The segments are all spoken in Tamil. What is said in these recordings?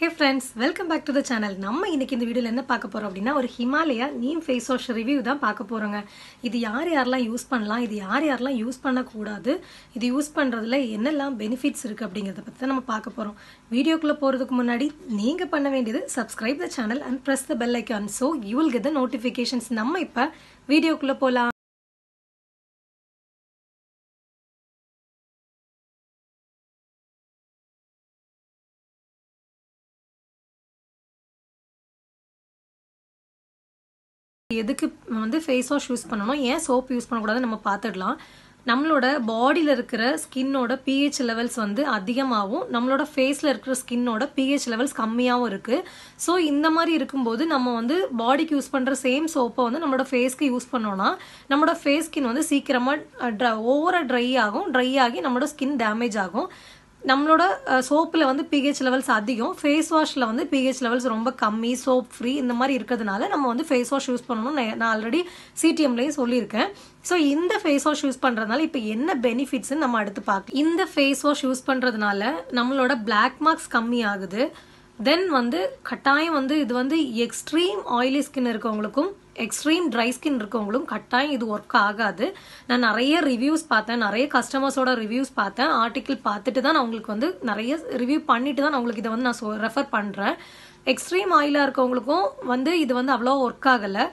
hey friends welcome back to the channel நம்ம இன்னைக்கு இந்த வீடியோவில் என்ன பார்க்க போகிறோம் அப்படின்னா ஒரு Himalaya neem face wash review தான் பார்க்க போகிறோங்க இது யார் யாரெல்லாம் யூஸ் பண்ணலாம் இது யார் யாரெல்லாம் யூஸ் பண்ணக்கூடாது இது யூஸ் பண்ணுறதுல என்னெல்லாம் பெனிஃபிட்ஸ் இருக்குது அப்படிங்கிறத பற்றி தான் நம்ம பார்க்க போகிறோம் வீடியோக்குள்ளே போகிறதுக்கு முன்னாடி நீங்கள் பண்ண வேண்டியது subscribe the channel and press the bell icon so you will get the notifications நம்ம இப்போ வீடியோக்குள்ளே போகலாம் எதுக்கு வந்து ஃபேஸ் வாஷ் யூஸ் பண்ணணும் ஏன் சோப் யூஸ் பண்ணக்கூடாது நம்ம பார்த்துடலாம் நம்மளோட பாடியில் இருக்கிற ஸ்கின்னோட பிஹெச் லெவல்ஸ் வந்து அதிகமாகவும் நம்மளோட ஃபேஸில் இருக்கிற ஸ்கின்னோட பிஹெச் லெவல்ஸ் கம்மியாகவும் இருக்குது ஸோ இந்த மாதிரி இருக்கும்போது நம்ம வந்து பாடிக்கு யூஸ் பண்ணுற சேம் சோப்பை வந்து நம்மளோட ஃபேஸ்க்கு யூஸ் பண்ணோன்னா நம்மளோட ஃபேஸ் ஸ்கின் வந்து சீக்கிரமாக ட்ரை ஓவராக ட்ரை ஆகும் ட்ரை ஆகி நம்மளோட ஸ்கின் டேமேஜ் ஆகும் நம்மளோட சோப்பில் வந்து பிஹெச் லெவல்ஸ் அதிகம் ஃபேஸ் வாஷில் வந்து பிஹெச் லெவல்ஸ் ரொம்ப கம்மி சோப் ஃப்ரீ இந்த மாதிரி இருக்கிறதுனால நம்ம வந்து ஃபேஸ் வாஷ் யூஸ் பண்ணணும்னு நான் ஆல்ரெடி சிடிஎம்லேயும் சொல்லியிருக்கேன் ஸோ இந்த ஃபேஸ் வாஷ் யூஸ் பண்ணுறதுனால இப்போ என்ன பெனிஃபிட்ஸ்ன்னு நம்ம அடுத்து பார்க்க இந்த ஃபேஸ் வாஷ் யூஸ் பண்ணுறதுனால நம்மளோட பிளாக் மார்க்ஸ் கம்மி ஆகுது தென் வந்து கட்டாயம் வந்து இது வந்து எக்ஸ்ட்ரீம் ஆயிலி ஸ்கின் இருக்கவங்களுக்கும் எக்ஸ்ட்ரீம் ட்ரை ஸ்கின் இருக்கவங்களும் கட்டாயம் இது ஒர்க் ஆகாது நான் நிறைய ரிவ்யூஸ் பார்த்தேன் நிறைய கஸ்டமர்ஸோட ரிவ்யூஸ் பார்த்தேன் ஆர்டிக்கிள் பார்த்துட்டு தான் நான் உங்களுக்கு வந்து நிறைய ரிவ்யூ பண்ணிட்டு தான் நான் உங்களுக்கு இதை வந்து நான் ரெஃபர் பண்ணுறேன் எக்ஸ்ட்ரீம் ஆயிலாக இருக்கவங்களுக்கும் வந்து இது வந்து அவ்வளோ ஒர்க் ஆகலை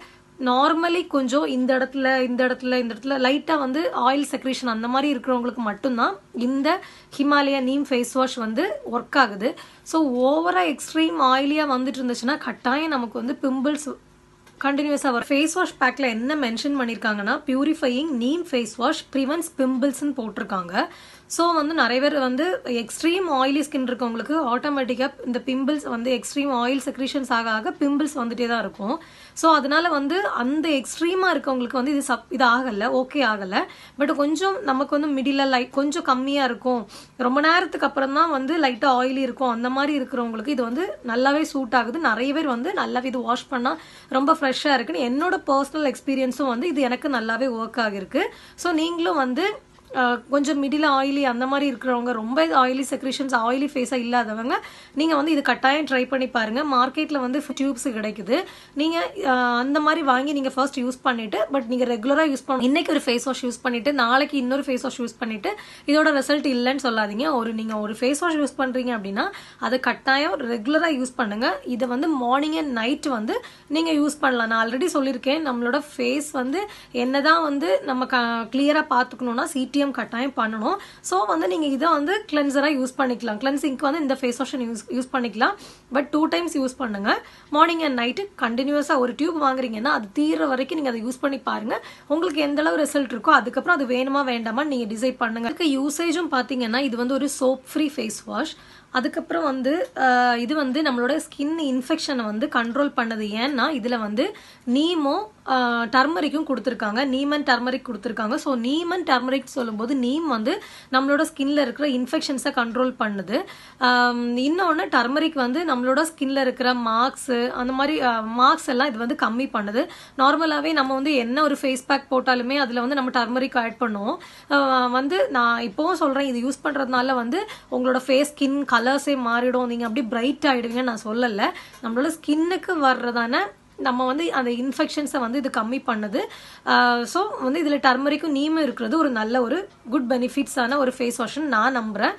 நார்மலி கொஞ்சம் இந்த இடத்துல இந்த இடத்துல இந்த இடத்துல லைட்டாக வந்து ஆயில் செக்ரேஷன் அந்த மாதிரி இருக்கிறவங்களுக்கு மட்டும்தான் இந்த ஹிமாலயா நீம் ஃபேஸ் வாஷ் வந்து ஒர்க் ஆகுது ஸோ ஓவராக எக்ஸ்ட்ரீம் ஆயிலியாக வந்துட்டு இருந்துச்சுன்னா கட்டாயம் நமக்கு வந்து பிம்பிள்ஸ் கண்டினியூஸாக வரும் ஃபேஸ் வாஷ் பேக்கில் என்ன மென்ஷன் பண்ணியிருக்காங்கன்னா purifying neem face wash prevents பிம்பிள்ஸ்னு போட்டிருக்காங்க ஸோ வந்து நிறைய பேர் வந்து எக்ஸ்ட்ரீம் ஆயிலி ஸ்கின் இருக்கவங்களுக்கு ஆட்டோமேட்டிக்காக இந்த பிம்பிள்ஸ் வந்து எக்ஸ்ட்ரீம் ஆயில் செக்ரீஷன்ஸ் ஆக ஆக பிம்பிள்ஸ் வந்துட்டே தான் இருக்கும் ஸோ அதனால வந்து அந்த எக்ஸ்ட்ரீமாக இருக்கவங்களுக்கு வந்து இது சப் இது ஆகலை ஓகே ஆகலை பட் கொஞ்சம் நமக்கு வந்து மிடில் லைட் கொஞ்சம் கம்மியாக இருக்கும் ரொம்ப நேரத்துக்கு அப்புறம் தான் வந்து லைட்டாக ஆயிலி இருக்கும் அந்த மாதிரி இருக்கிறவங்களுக்கு இது வந்து நல்லாவே சூட் ஆகுது நிறைய பேர் வந்து நல்லாவே இது வாஷ் பண்ணால் ரொம்ப ஃப்ரெஷ்ஷாக இருக்குன்னு என்னோட பர்சனல் எக்ஸ்பீரியன்ஸும் வந்து இது எனக்கு நல்லாவே ஒர்க் ஆகிருக்கு ஸோ நீங்களும் வந்து கொஞ்சம் மிடில் ஆயிலி அந்த மாதிரி இருக்கிறவங்க ரொம்ப ஆயிலி செக்ரிஷன்ஸ் ஆயிலி ஃபேஸாக இல்லாதவங்க நீங்கள் வந்து இது கட்டாயம் ட்ரை பண்ணி பாருங்கள் மார்க்கெட்டில் வந்து டியூப்ஸ் கிடைக்குது நீங்கள் அந்த மாதிரி வாங்கி நீங்கள் ஃபர்ஸ்ட் யூஸ் பண்ணிவிட்டு பட் நீங்கள் ரெகுலராக யூஸ் பண்ண இன்றைக்கி ஒரு ஃபேஸ் வாஷ் யூஸ் பண்ணிவிட்டு நாளைக்கு இன்னொரு ஃபேஸ் வாஷ் யூஸ் பண்ணிவிட்டு இதோட ரிசல்ட் இல்லைன்னு சொல்லாதீங்க ஒரு நீங்கள் ஒரு ஃபேஸ் வாஷ் யூஸ் பண்ணுறீங்க அப்படின்னா அதை கட்டாயம் ரெகுலராக யூஸ் பண்ணுங்கள் இதை வந்து மார்னிங் அண்ட் நைட் வந்து நீங்கள் யூஸ் பண்ணலாம் நான் ஆல்ரெடி சொல்லியிருக்கேன் நம்மளோட ஃபேஸ் வந்து என்ன தான் வந்து நம்ம க கிளியராக பார்த்துக்கணுன்னா சிடி சிட்டியும் கட்டாயம் பண்ணணும் ஸோ வந்து நீங்கள் இதை வந்து கிளென்சராக யூஸ் பண்ணிக்கலாம் கிளென்சிங்க்கு வந்து இந்த ஃபேஸ் வாஷன் யூஸ் யூஸ் பண்ணிக்கலாம் பட் டூ டைம்ஸ் யூஸ் பண்ணுங்கள் மார்னிங் அண்ட் நைட்டு கண்டினியூஸாக ஒரு டியூப் வாங்குறீங்கன்னா அது தீர வரைக்கும் நீங்கள் அதை யூஸ் பண்ணி பாருங்கள் உங்களுக்கு எந்த அளவு ரிசல்ட் இருக்கோ அதுக்கப்புறம் அது வேணுமா வேண்டாமா நீங்கள் டிசைட் பண்ணுங்கள் அதுக்கு யூசேஜும் பார்த்தீங்கன்னா இது வந்து ஒரு சோப் ஃப்ரீ ஃபேஸ் வாஷ் அதுக்கப்புறம் வந்து இது வந்து நம்மளோட ஸ்கின் இன்ஃபெக்ஷனை வந்து கண்ட்ரோல் பண்ணது ஏன்னா இதில் வந்து நீமோ டர்மரிக்கும் கொடுத்துருக்காங்க நீம் அண்ட் டர்மரிக் கொடுத்துருக்காங்க ஸோ நீமன் டர்மரிக் சொல்லும்போது நீம் வந்து நம்மளோட ஸ்கின்ல இருக்கிற இன்ஃபெக்ஷன்ஸை கண்ட்ரோல் பண்ணுது இன்னொன்று டர்மரிக் வந்து நம்மளோட ஸ்கின்ல இருக்கிற மார்க்ஸு அந்த மாதிரி மார்க்ஸ் எல்லாம் இது வந்து கம்மி பண்ணுது நார்மலாகவே நம்ம வந்து என்ன ஒரு ஃபேஸ் பேக் போட்டாலுமே அதில் வந்து நம்ம டர்மரிக் ஆட் பண்ணுவோம் வந்து நான் இப்போவும் சொல்கிறேன் இது யூஸ் பண்ணுறதுனால வந்து உங்களோட ஃபேஸ் ஸ்கின் கலர்ஸே மாறிடும் நீங்கள் அப்படியே பிரைட் ஆகிடுவீங்கன்னு நான் சொல்லலை நம்மளோட ஸ்கின்னுக்கு வர்றதான நம்ம வந்து அந்த இன்ஃபெக்ஷன்ஸை வந்து இது கம்மி பண்ணுது ஸோ வந்து இதில் டர்மரிக்கும் நீமும் இருக்கிறது ஒரு நல்ல ஒரு குட் பெனிஃபிட்ஸான ஒரு ஃபேஸ் வாஷ்னு நான் நம்புகிறேன்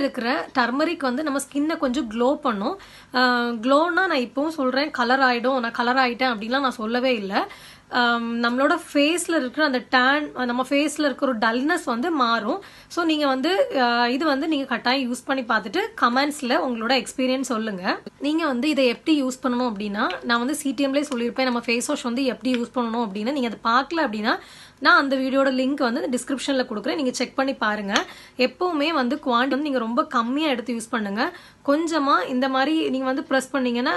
இருக்கிற டர்மரிக் வந்து நம்ம ஸ்கின்னை கொஞ்சம் க்ளோ பண்ணும் க்ளோன்னா நான் இப்போவும் சொல்கிறேன் கலர் ஆகிடும் நான் கலர் ஆகிட்டேன் அப்படின்லாம் நான் சொல்லவே இல்லை Um, நம்மளோட ஃபேஸில் இருக்கிற அந்த டேன் நம்ம ஃபேஸில் இருக்கிற ஒரு டல்னஸ் வந்து மாறும் ஸோ நீங்கள் வந்து uh, இது வந்து நீங்கள் கட்டாயம் யூஸ் பண்ணி பார்த்துட்டு கமெண்ட்ஸில் உங்களோட எக்ஸ்பீரியன்ஸ் சொல்லுங்கள் நீங்கள் வந்து இதை எப்படி யூஸ் பண்ணணும் அப்படின்னா நான் வந்து சிடிஎம்லேயே சொல்லியிருப்பேன் நம்ம ஃபேஸ் வாஷ் வந்து எப்படி யூஸ் பண்ணணும் அப்படின்னு நீங்கள் அதை பார்க்கல அப்படின்னா நான் அந்த வீடியோட லிங்க் வந்து டிஸ்கிரிப்ஷனில் கொடுக்குறேன் நீங்கள் செக் பண்ணி பாருங்கள் எப்போவுமே வந்து குவான்ட் வந்து நீங்கள் ரொம்ப கம்மியாக எடுத்து யூஸ் பண்ணுங்கள் கொஞ்சமாக இந்த மாதிரி நீங்கள் வந்து ப்ரெஸ் பண்ணிங்கன்னா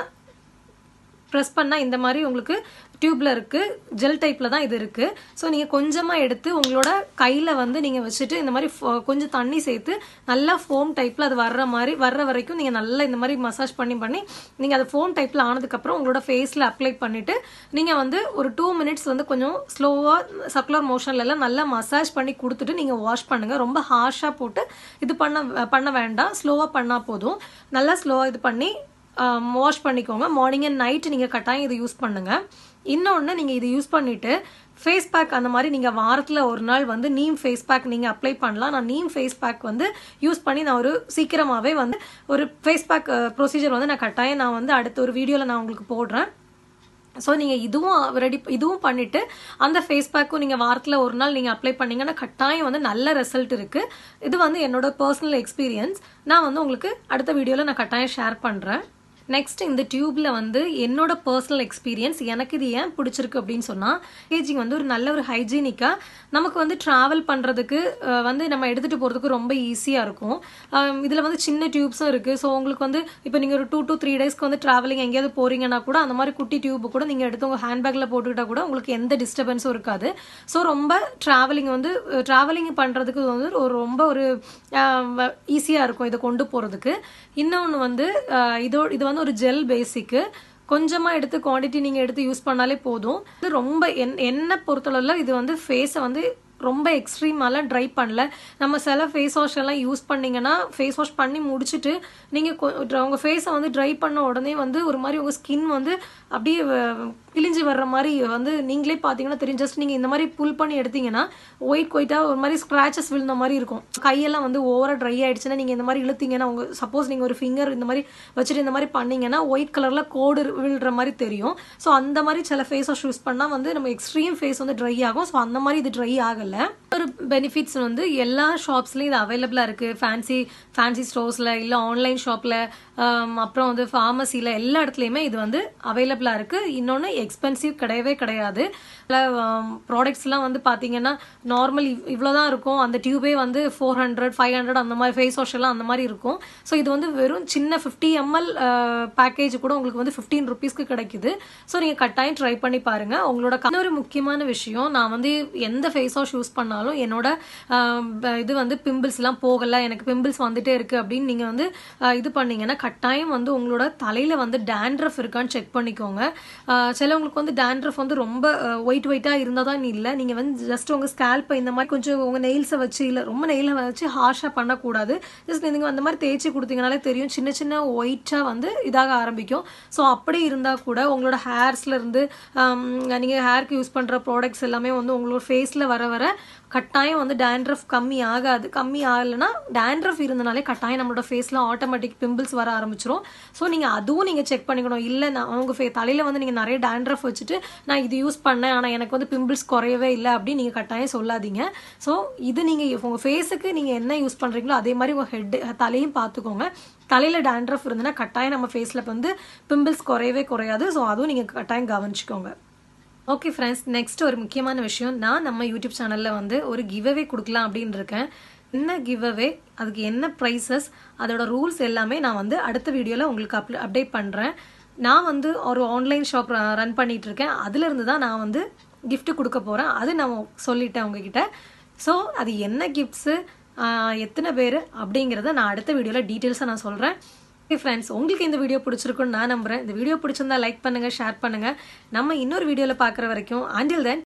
ப்ரெஸ் பண்ணால் இந்த மாதிரி உங்களுக்கு டியூப்பில் இருக்குது ஜெல் டைப்பில் தான் இது இருக்குது ஸோ நீங்கள் கொஞ்சமாக எடுத்து உங்களோட கையில் வந்து நீங்கள் வச்சுட்டு இந்த மாதிரி கொஞ்சம் தண்ணி சேர்த்து நல்லா ஃபோம் டைப்பில் அது வர்ற மாதிரி வர்ற வரைக்கும் நீங்கள் நல்லா இந்த மாதிரி மசாஜ் பண்ணி பண்ணி நீங்கள் அது ஃபோம் டைப்பில் ஆனதுக்கப்புறம் உங்களோட ஃபேஸில் அப்ளை பண்ணிவிட்டு நீங்கள் வந்து ஒரு டூ மினிட்ஸ் வந்து கொஞ்சம் ஸ்லோவாக சர்க்குலர் மோஷன்லலாம் நல்லா மசாஜ் பண்ணி கொடுத்துட்டு நீங்கள் வாஷ் பண்ணுங்கள் ரொம்ப ஹார்ஷாக போட்டு இது பண்ண பண்ண வேண்டாம் ஸ்லோவாக பண்ணால் போதும் நல்லா ஸ்லோவாக இது பண்ணி வாஷ் பண்ணிக்கோங்க மார்னிங் அண்ட் நைட்டு நீங்கள் கட்டாயம் இதை யூஸ் பண்ணுங்கள் இன்னொன்று நீங்கள் இது யூஸ் பண்ணிவிட்டு ஃபேஸ் பேக் அந்த மாதிரி நீங்கள் வாரத்தில் ஒரு நாள் வந்து நீம் ஃபேஸ் பேக் நீங்கள் அப்ளை பண்ணலாம் நான் நீம் ஃபேஸ் பேக் வந்து யூஸ் பண்ணி நான் ஒரு சீக்கிரமாகவே வந்து ஒரு ஃபேஸ் பேக் ப்ரொசீஜர் வந்து நான் கட்டாயம் நான் வந்து அடுத்த ஒரு வீடியோவில் நான் உங்களுக்கு போடுறேன் ஸோ நீங்கள் இதுவும் ரெடி இதுவும் பண்ணிவிட்டு அந்த ஃபேஸ் பேக்கும் நீங்கள் வாரத்தில் ஒரு நாள் நீங்கள் அப்ளை பண்ணிங்கன்னா கட்டாயம் வந்து நல்ல ரிசல்ட் இருக்குது இது வந்து என்னோட பர்சனல் எக்ஸ்பீரியன்ஸ் நான் வந்து உங்களுக்கு அடுத்த வீடியோவில் நான் கட்டாயம் ஷேர் பண்ணுறேன் நெக்ஸ்ட் இந்த டியூப்ல வந்து என்னோட பர்சனல் எக்ஸ்பீரியன்ஸ் எனக்கு இது ஏன் பிடிச்சிருக்கு அப்படின்னு சொன்னால் பேஜிங் வந்து ஒரு நல்ல ஒரு ஹைஜீனிக்காக நமக்கு வந்து ட்ராவல் பண்ணுறதுக்கு வந்து நம்ம எடுத்துகிட்டு போகிறதுக்கு ரொம்ப ஈஸியாக இருக்கும் இதில் வந்து சின்ன டியூப்ஸும் இருக்குது ஸோ உங்களுக்கு வந்து இப்போ நீங்கள் ஒரு டூ டூ த்ரீ டேஸ்க்கு வந்து ட்ராவலிங் எங்கேயாவது போறீங்கன்னா கூட அந்த மாதிரி குட்டி டியூப் கூட நீங்கள் எடுத்து உங்கள் ஹேண்ட்பேக்கில் போட்டுக்கிட்டால் கூட உங்களுக்கு எந்த டிஸ்டர்பன்ஸும் இருக்காது ஸோ ரொம்ப ட்ராவலிங் வந்து ட்ராவலிங் பண்ணுறதுக்கு வந்து ஒரு ரொம்ப ஒரு ஈஸியாக இருக்கும் இதை கொண்டு போகிறதுக்கு இன்னொன்று வந்து இதோ இது வந்து ஒரு ஜெல் பேசிக்கு கொஞ்சமாக எடுத்து குவான்டிட்டி நீங்கள் எடுத்து யூஸ் பண்ணாலே போதும் இது ரொம்ப என் என்ன பொறுத்தளவில் இது வந்து ஃபேஸை வந்து ரொம்ப எக்ஸ்ட்ரீமாலாம் ட்ரை பண்ணல நம்ம சில ஃபேஸ் வாஷ் எல்லாம் யூஸ் பண்ணிங்கன்னா ஃபேஸ் வாஷ் பண்ணி முடிச்சுட்டு நீங்கள் உங்கள் ஃபேஸை வந்து ட்ரை பண்ண உடனே வந்து ஒரு மாதிரி உங்கள் ஸ்கின் வந்து அப்படியே கிழிஞ்சு வர்ற மாதிரி வந்து நீங்களே பார்த்தீங்கன்னா தெரியும் ஜஸ்ட் நீங்கள் இந்த மாதிரி புல் பண்ணி எடுத்தீங்கன்னா ஒயிட் ஒயிட்டாக ஒரு மாதிரி ஸ்க்ராச்சஸ் விழுந்த மாதிரி இருக்கும் கையெல்லாம் வந்து ஓவராக ட்ரை ஆகிடுச்சுன்னா நீங்கள் இந்த மாதிரி இழுத்தீங்கன்னா உங்கள் சப்போஸ் நீங்கள் ஒரு ஃபிங்கர் இந்த மாதிரி வச்சுட்டு இந்த மாதிரி பண்ணிங்கன்னா ஒயிட் கலரில் கோடு விழுற மாதிரி தெரியும் ஸோ அந்த மாதிரி சில ஃபேஸ் வாஷ் யூஸ் பண்ணால் வந்து நம்ம எக்ஸ்ட்ரீம் ஃபேஸ் வந்து ட்ரை ஆகும் ஸோ அந்த மாதிரி இது ட்ரை ஆகலை ஒரு பெனிஃபிட்ஸ் வந்து எல்லா ஷாப்ஸ்லையும் இது அவைலபிளாக இருக்குது ஃபேன்சி ஃபேன்சி ஸ்டோர்ஸில் இல்லை ஆன்லைன் ஷாப்பில் அப்புறம் வந்து ஃபார்மசியில் எல்லா இடத்துலையுமே இது வந்து அவைலபிளாக இருக்குது இன்னொன்று எக்ஸ்பென்சிவ் கிடையவே கிடையாது ப்ராடக்ட்ஸ்லாம் um, வந்து பார்த்தீங்கன்னா நார்மல் இவ்வளோ தான் இருக்கும் அந்த டியூபே வந்து ஃபோர் ஹண்ட்ரட் ஃபைவ் ஹண்ட்ரட் அந்த மாதிரி ஃபேஸ் வாஷ் எல்லாம் அந்த மாதிரி இருக்கும் ஸோ இது வந்து வெறும் சின்ன ஃபிஃப்டி எம்எல் பேக்கேஜ் கூட உங்களுக்கு வந்து ஃபிஃப்டீன் ருபீஸ்க்கு கிடைக்குது ஸோ நீங்கள் கட்டாயம் ட்ரை பண்ணி பாருங்கள் உங்களோட இன்னொரு முக்கியமான விஷயம் நான் வந்து எந்த ஃபேஸ் வாஷ் யூஸ் பண்ணாலும் என்னோட இது வந்து பிம்பிள்ஸ்லாம் போகலை எனக்கு பிம்பிள்ஸ் வந்துட்டே இருக்குது அப்படின்னு நீங்கள் வந்து இது பண்ணீங்கன்னா கட்டாயம் வந்து உங்களோட தலையில் வந்து டேண்ட்ரஃப் இருக்கான்னு செக் பண்ணிக்கோங்க சில ஒருவேளை உங்களுக்கு வந்து டேண்ட்ரஃப் வந்து ரொம்ப ஒயிட் ஒயிட்டாக இருந்தால் தான் இல்லை நீங்கள் வந்து ஜஸ்ட் உங்கள் ஸ்கேல்ப்பை இந்த மாதிரி கொஞ்சம் உங்கள் நெயில்ஸை வச்சு இல்லை ரொம்ப நெயிலை வச்சு ஹார்ஷாக பண்ணக்கூடாது ஜஸ்ட் நீங்கள் அந்த மாதிரி தேய்ச்சி கொடுத்தீங்கனாலே தெரியும் சின்ன சின்ன ஒயிட்டாக வந்து இதாக ஆரம்பிக்கும் ஸோ அப்படி இருந்தால் கூட உங்களோட ஹேர்ஸ்லேருந்து நீங்கள் ஹேர்க்கு யூஸ் பண்ணுற ப்ராடக்ட்ஸ் எல்லாமே வந்து உங்களோட ஃபேஸில் வர வர கட்டாயம் வந்து டேண்ட்ரஃப் கம்மி ஆகாது கம்மி ஆகலைன்னா டேண்ட்ரஃப் இருந்தனாலே கட்டாயம் நம்மளோட ஃபேஸில் ஆட்டோமேட்டிக் பிம்பிள்ஸ் வர ஆரம்பிச்சிரும் ஸோ நீங்கள் அதுவும் நீங்கள் செக் பண்ணிக்கணும் இல்லை நான் உங்கள் ஃபே தலையில் வந்து நீங்கள் நிறைய டேண்ட் டேண்ட்ரஃப் வச்சுட்டு நான் இது யூஸ் பண்ணேன் ஆனால் எனக்கு வந்து பிம்பிள்ஸ் குறையவே இல்லை அப்படின்னு நீங்கள் கட்டாயம் சொல்லாதீங்க ஸோ இது நீங்கள் உங்கள் ஃபேஸுக்கு நீங்கள் என்ன யூஸ் பண்ணுறீங்களோ அதே மாதிரி உங்கள் ஹெட் தலையும் பார்த்துக்கோங்க தலையில் டேண்ட்ரஃப் இருந்ததுன்னா கட்டாயம் நம்ம ஃபேஸில் வந்து பிம்பிள்ஸ் குறையவே குறையாது ஸோ அதுவும் நீங்கள் கட்டாயம் கவனிச்சிக்கோங்க ஓகே ஃப்ரெண்ட்ஸ் நெக்ஸ்ட் ஒரு முக்கியமான விஷயம் நான் நம்ம யூடியூப் சேனலில் வந்து ஒரு கிவ்அவே கொடுக்கலாம் அப்படின்னு இருக்கேன் என்ன கிவ்அவே அதுக்கு என்ன ப்ரைஸஸ் அதோட ரூல்ஸ் எல்லாமே நான் வந்து அடுத்த வீடியோவில் உங்களுக்கு அப் அப்டேட் பண்ணுறேன் நான் வந்து ஒரு ஆன்லைன் ஷாப் ரன் பண்ணிகிட்ருக்கேன் அதுலேருந்து தான் நான் வந்து கிஃப்ட்டு கொடுக்க போகிறேன் அது நான் சொல்லிட்டேன் உங்ககிட்ட ஸோ அது என்ன கிஃப்ட்ஸு எத்தனை பேர் அப்படிங்கிறத நான் அடுத்த வீடியோவில் டீட்டெயில்ஸாக நான் சொல்கிறேன் ஓகே ஃப்ரெண்ட்ஸ் உங்களுக்கு இந்த வீடியோ பிடிச்சிருக்குன்னு நான் நம்புகிறேன் இந்த வீடியோ பிடிச்சிருந்தா லைக் பண்ணுங்கள் ஷேர் பண்ணுங்கள் நம்ம இன்னொரு வீடியோவில் பார்க்குற வரைக்கும் ஆண்டில் தென்